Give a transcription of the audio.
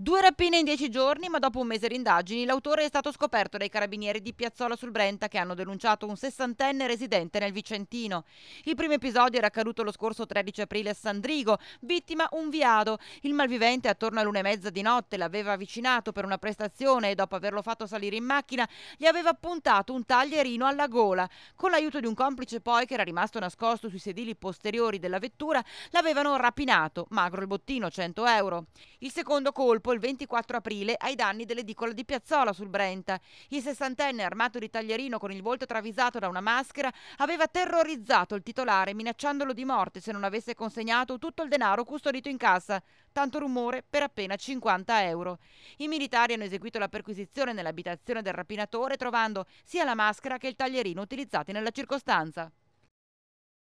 Due rapine in dieci giorni, ma dopo un mese di indagini l'autore è stato scoperto dai carabinieri di Piazzola sul Brenta che hanno denunciato un sessantenne residente nel Vicentino. Il primo episodio era accaduto lo scorso 13 aprile a Sandrigo, vittima un viado. Il malvivente attorno all'una e mezza di notte l'aveva avvicinato per una prestazione e dopo averlo fatto salire in macchina gli aveva puntato un taglierino alla gola. Con l'aiuto di un complice poi che era rimasto nascosto sui sedili posteriori della vettura l'avevano rapinato, magro il bottino 100 euro. Il secondo colpo dopo il 24 aprile ai danni dell'edicola di Piazzola sul Brenta. Il sessantenne armato di taglierino con il volto travisato da una maschera aveva terrorizzato il titolare minacciandolo di morte se non avesse consegnato tutto il denaro custodito in cassa. Tanto rumore per appena 50 euro. I militari hanno eseguito la perquisizione nell'abitazione del rapinatore trovando sia la maschera che il taglierino utilizzati nella circostanza.